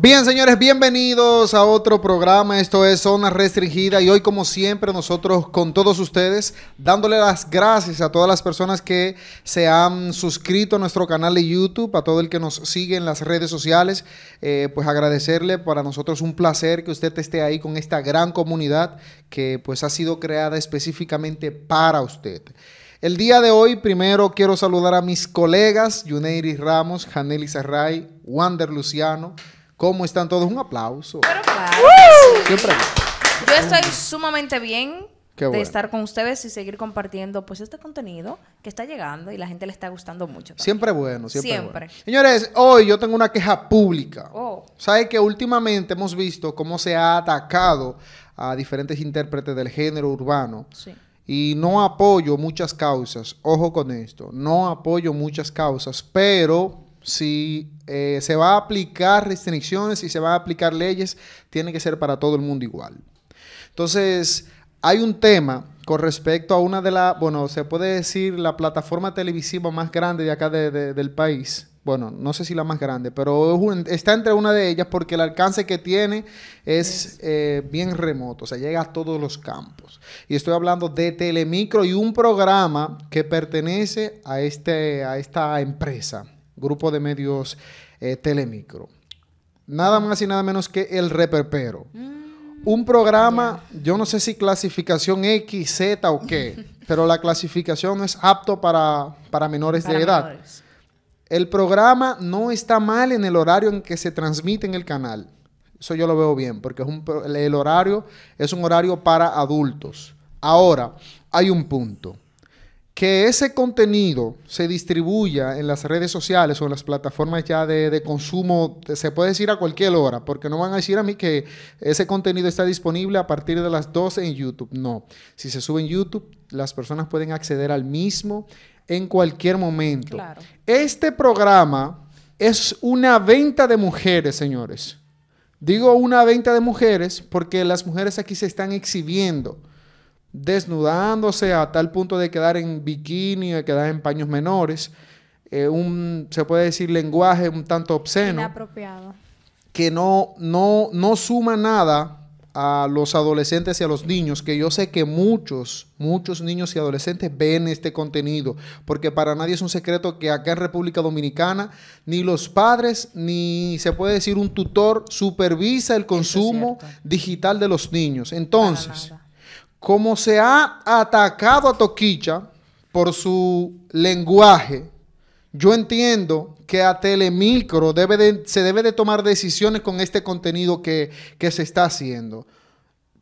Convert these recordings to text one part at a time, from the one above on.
Bien, señores, bienvenidos a otro programa. Esto es Zona Restringida y hoy, como siempre, nosotros con todos ustedes, dándole las gracias a todas las personas que se han suscrito a nuestro canal de YouTube, a todo el que nos sigue en las redes sociales, eh, pues agradecerle. Para nosotros un placer que usted esté ahí con esta gran comunidad que pues ha sido creada específicamente para usted. El día de hoy, primero quiero saludar a mis colegas, Yuneiri Ramos, Janely serray Wander Luciano, ¿Cómo están todos? Un aplauso. Pero claro. Yo estoy sumamente bien de estar con ustedes y seguir compartiendo pues este contenido que está llegando y la gente le está gustando mucho. Siempre bueno, siempre. Bueno. Señores, hoy yo tengo una queja pública. Oh. ¿Sabe que últimamente hemos visto cómo se ha atacado a diferentes intérpretes del género urbano? Sí. Y no apoyo muchas causas, ojo con esto, no apoyo muchas causas, pero si eh, se va a aplicar restricciones, y se van a aplicar leyes, tiene que ser para todo el mundo igual. Entonces, hay un tema con respecto a una de las, bueno, se puede decir la plataforma televisiva más grande de acá del país. Bueno, no sé si la más grande, pero está entre una de ellas porque el alcance que tiene es eh, bien remoto, o sea, llega a todos los campos. Y estoy hablando de Telemicro y un programa que pertenece a, este, a esta empresa grupo de medios eh, Telemicro. Nada más y nada menos que El Reperpero. Mm. Un programa, yo no sé si clasificación X, Z o qué, pero la clasificación es apto para, menores de edad. El programa no está mal en el horario en que se transmite en el canal. Eso yo lo veo bien, porque el horario es un horario para adultos. Ahora, hay un punto que ese contenido se distribuya en las redes sociales o en las plataformas ya de, consumo, se puede decir a cualquier hora, porque no van a decir a mí que ese contenido está disponible a partir de las 12 en YouTube. No, si se sube en YouTube, las personas pueden acceder al mismo en cualquier momento. Este programa es una venta de mujeres, señores. Digo una venta de mujeres porque las mujeres aquí se están exhibiendo desnudándose a tal punto de quedar en bikini, de quedar en paños menores, eh, un, se puede decir, lenguaje un tanto obsceno. Inapropiado. Que no, no, no suma nada a los adolescentes y a los niños, que yo sé que muchos, muchos niños y adolescentes ven este contenido, porque para nadie es un secreto que acá en República Dominicana ni los padres ni se puede decir un tutor supervisa el consumo digital de los niños. Entonces, como se ha atacado a Toquicha por su lenguaje, yo entiendo que a Telemicro se debe de tomar decisiones con este contenido que, se está haciendo.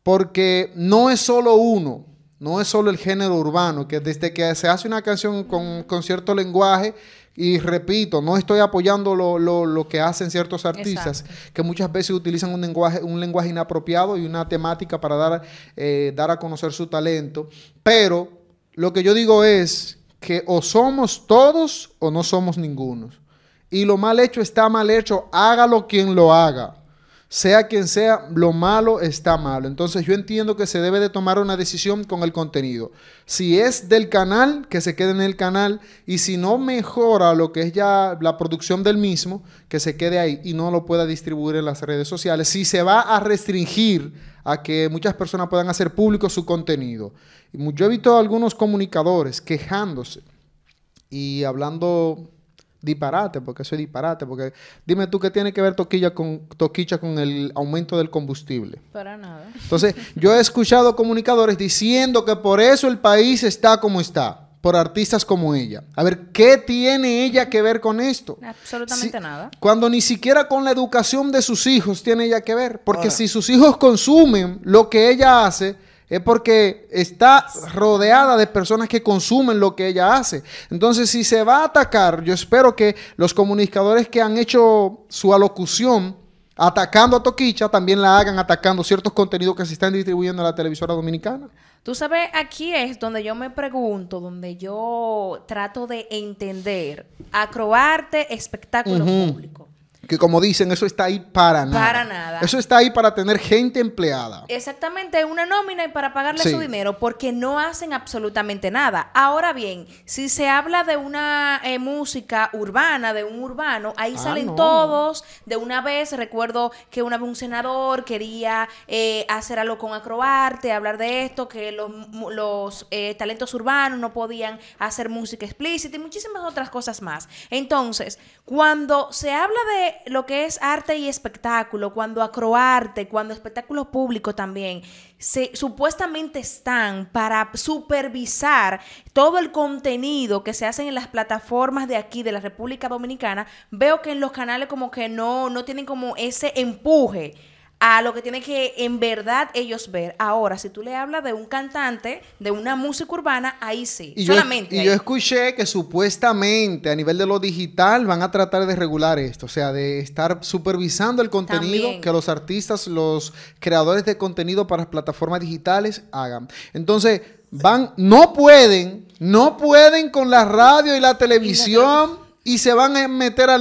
Porque no es solo uno, no es solo el género urbano, que desde que se hace una canción con, con cierto lenguaje, y repito, no estoy apoyando lo, que hacen ciertos artistas, que muchas veces utilizan un lenguaje, un lenguaje inapropiado y una temática para dar, eh, dar a conocer su talento. Pero lo que yo digo es que o somos todos o no somos ninguno. Y lo mal hecho está mal hecho, hágalo quien lo haga sea quien sea, lo malo está malo. Entonces yo entiendo que se debe de tomar una decisión con el contenido. Si es del canal, que se quede en el canal. Y si no mejora lo que es ya la producción del mismo, que se quede ahí y no lo pueda distribuir en las redes sociales. Si se va a restringir a que muchas personas puedan hacer público su contenido. Yo he visto a algunos comunicadores quejándose y hablando disparate, porque eso es disparate, porque dime tú qué tiene que ver toquilla con toquicha con el aumento del combustible. Para nada. Entonces, yo he escuchado comunicadores diciendo que por eso el país está como está por artistas como ella. A ver, ¿qué tiene ella que ver con esto? Absolutamente nada. Cuando ni siquiera con la educación de sus hijos tiene ella que ver, porque si sus hijos consumen lo que ella hace, es porque está rodeada de personas que consumen lo que ella hace. Entonces, si se va a atacar, yo espero que los comunicadores que han hecho su alocución atacando a Toquicha también la hagan atacando ciertos contenidos que se están distribuyendo en la televisora dominicana. Tú sabes, aquí es donde yo me pregunto, donde yo trato de entender acroarte espectáculo público que como dicen, eso está ahí para nada. Para nada. Eso está ahí para tener gente empleada. Exactamente, una nómina y para pagarle su dinero, porque no hacen absolutamente nada. Ahora bien, si se habla de una eh, música urbana, de un urbano, ahí ah, salen todos de una vez. Recuerdo que una vez un senador quería eh, hacer algo con acroarte, hablar de esto, que los, los eh, talentos urbanos no podían hacer música explícita y muchísimas otras cosas más. Entonces, cuando se habla de lo que es arte y espectáculo, cuando acroarte, cuando espectáculo público también, se, supuestamente están para supervisar todo el contenido que se hace en las plataformas de aquí, de la República Dominicana, veo que en los canales como que no, no tienen como ese empuje a lo que tiene que en verdad ellos ver. Ahora, si tú le hablas de un cantante, de una música urbana, ahí sí. Y solamente. Yo, y yo escuché que supuestamente a nivel de lo digital van a tratar de regular esto, o sea, de estar supervisando el contenido que los artistas, los creadores de contenido para las plataformas digitales hagan. Entonces, van, no pueden, no pueden con la radio y la televisión y se van a meter a,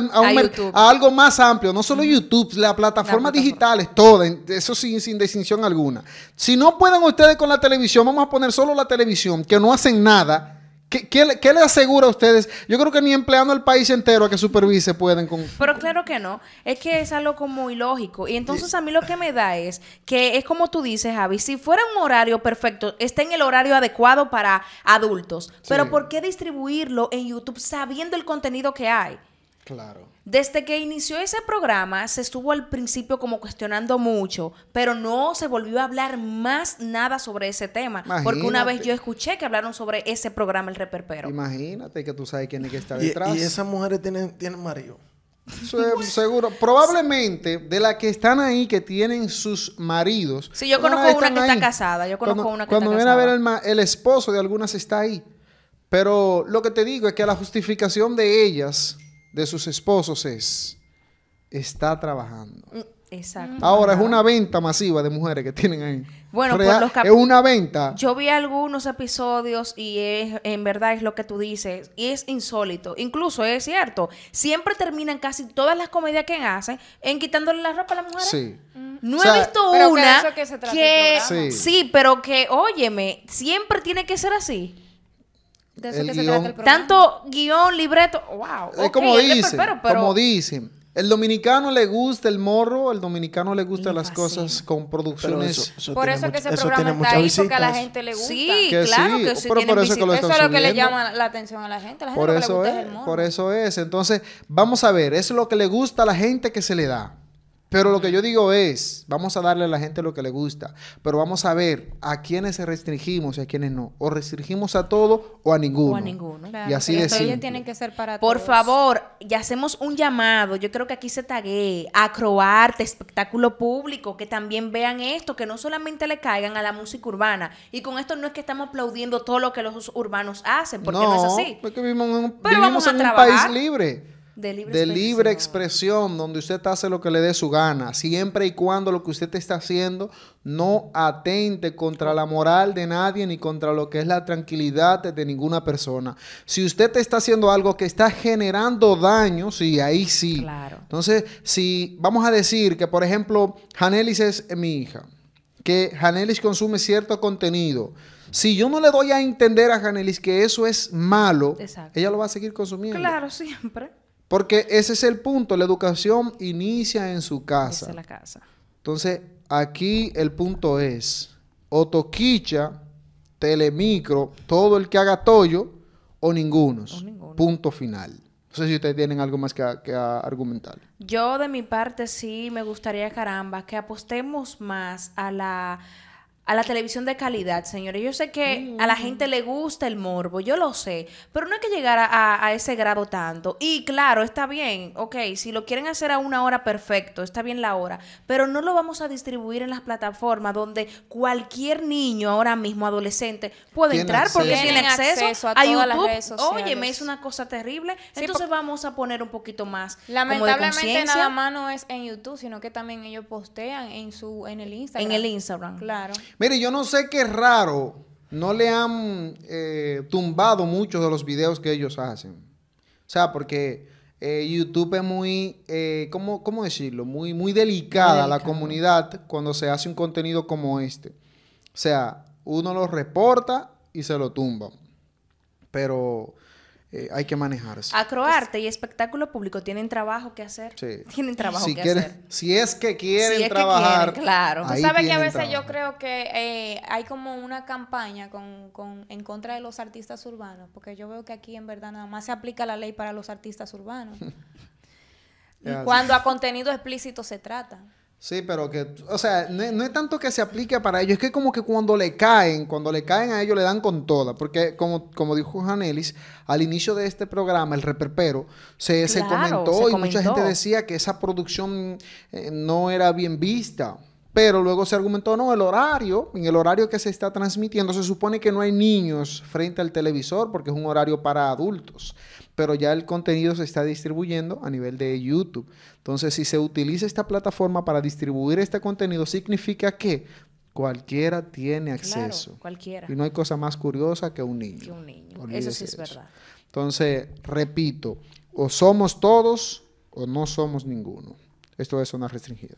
algo más amplio, no solo YouTube, las plataformas digitales, todas, eso sin, sin distinción alguna. Si no pueden ustedes con la televisión, vamos a poner solo la televisión, que no hacen nada ¿Qué, qué, le, asegura a ustedes? Yo creo que ni empleando el país entero a que supervise pueden con... Pero claro que no, es que es algo como ilógico. Y entonces a mí lo que me da es que es como tú dices, Javi, si fuera un horario perfecto, está en el horario adecuado para adultos, pero ¿por qué distribuirlo en YouTube sabiendo el contenido que hay? Claro. Desde que inició ese programa, se estuvo al principio como cuestionando mucho, pero no se volvió a hablar más nada sobre ese tema. Porque una vez yo escuché que hablaron sobre ese programa, el reperpero. Imagínate que tú sabes quién es que está detrás. Y, esas mujeres tienen, tienen marido. seguro, probablemente de las que están ahí que tienen sus maridos. Sí, yo conozco una, que está casada. Yo conozco cuando, una que está Cuando viene a ver el, el esposo de algunas está ahí. Pero lo que te digo es que la justificación de ellas de sus esposos es, está trabajando. Mm, exacto. Ahora es una venta masiva de mujeres que tienen ahí. Bueno, es una venta. Yo vi algunos episodios y es, en verdad es lo que tú dices y es insólito. Incluso es cierto. Siempre terminan casi todas las comedias que hacen en quitándole la ropa a la mujer. Sí. Mm. No he visto una que, sí. pero que óyeme, siempre tiene que ser así. Tanto guión, libreto, wow. es como dicen, como dicen. El dominicano le gusta el morro, el dominicano le gusta las cosas con producciones. por eso que ese programa está ahí, porque a la gente le gusta. Sí, claro que sí. eso, que es lo que le llama la atención a la gente. por eso es, Por eso es. Entonces, vamos a ver, es lo que le gusta a la gente que se le da. Pero lo que yo digo es, vamos a darle a la gente lo que le gusta, pero vamos a ver a quiénes restringimos y a quiénes no. O restringimos a todo o a ninguno. O a ninguno. y así de tienen que ser para Por favor, ya hacemos un llamado. Yo creo que aquí se tagué acroarte, espectáculo público, que también vean esto, que no solamente le caigan a la música urbana. Y con esto no es que estamos aplaudiendo todo lo que los urbanos hacen, porque no, es así. Porque vivimos en un país libre de libre, expresión, donde usted hace lo que le dé su gana, siempre y cuando lo que usted está haciendo no atente contra la moral de nadie ni contra lo que es la tranquilidad de ninguna persona. Si usted está haciendo algo que está generando daño, sí, ahí sí. Entonces, si vamos a decir que, por ejemplo, Janelis es mi hija, que janelis consume cierto contenido, si yo no le doy a entender a janelis que eso es malo, ella lo va a seguir consumiendo. Claro, siempre. Porque ese es el punto, la educación inicia en su casa. Entonces, aquí el punto es, o Toquicha, telemicro, todo el que haga toyo o ningunos. ninguno. Punto final. No sé si ustedes tienen algo más que, argumentar. Yo de mi parte sí me gustaría, caramba, que apostemos más a la a la televisión de calidad, señores. Yo sé que a la mm. gente le gusta el morbo, yo lo sé, pero no hay que llegar a, ese grado tanto. Y claro, está bien, ok, si lo quieren hacer a una hora, perfecto, está bien la hora, pero no lo vamos a distribuir en las plataformas donde cualquier niño ahora mismo, adolescente, puede entrar porque tiene acceso, a, todas Las redes Oye, me hizo una cosa terrible, entonces vamos a poner un poquito más. Lamentablemente nada más no es en YouTube, sino que también ellos postean en su en el Instagram. En el Instagram. Claro. Mire, yo no sé qué raro no le han eh, tumbado muchos de los videos que ellos hacen. O sea, porque eh, YouTube es muy, eh, ¿cómo, decirlo? Muy, muy delicada la comunidad cuando se hace un contenido como este. O sea, uno lo reporta y se lo tumba. Pero eh, hay que manejarse. Acroarte y espectáculo público tienen trabajo que hacer. Tienen trabajo que hacer. Si es que quieren si es trabajar. Que quieren, claro. Tú sabes que a veces yo creo que eh, hay como una campaña en contra de los artistas urbanos, porque yo veo que aquí en verdad nada más se aplica la ley para los artistas urbanos. cuando a contenido explícito se trata. Sí, pero que, o sea, no, es tanto que se aplique para ellos, es que como que cuando le caen, cuando le caen a ellos le dan con toda, porque como, como dijo Janelis, al inicio de este programa, el reperpero, se, comentó, y mucha gente decía que esa producción eh, no era bien vista. Pero luego se argumentó, no, el horario, en el horario que se está transmitiendo, se supone que no hay niños frente al televisor porque es un horario para adultos pero ya el contenido se está distribuyendo a nivel de YouTube. Entonces, si se utiliza esta plataforma para distribuir este contenido, significa que cualquiera tiene acceso. cualquiera. Y no hay cosa más curiosa que un niño. un niño. eso sí es verdad. Entonces, repito, o somos todos o no somos ninguno. Esto es una restringida.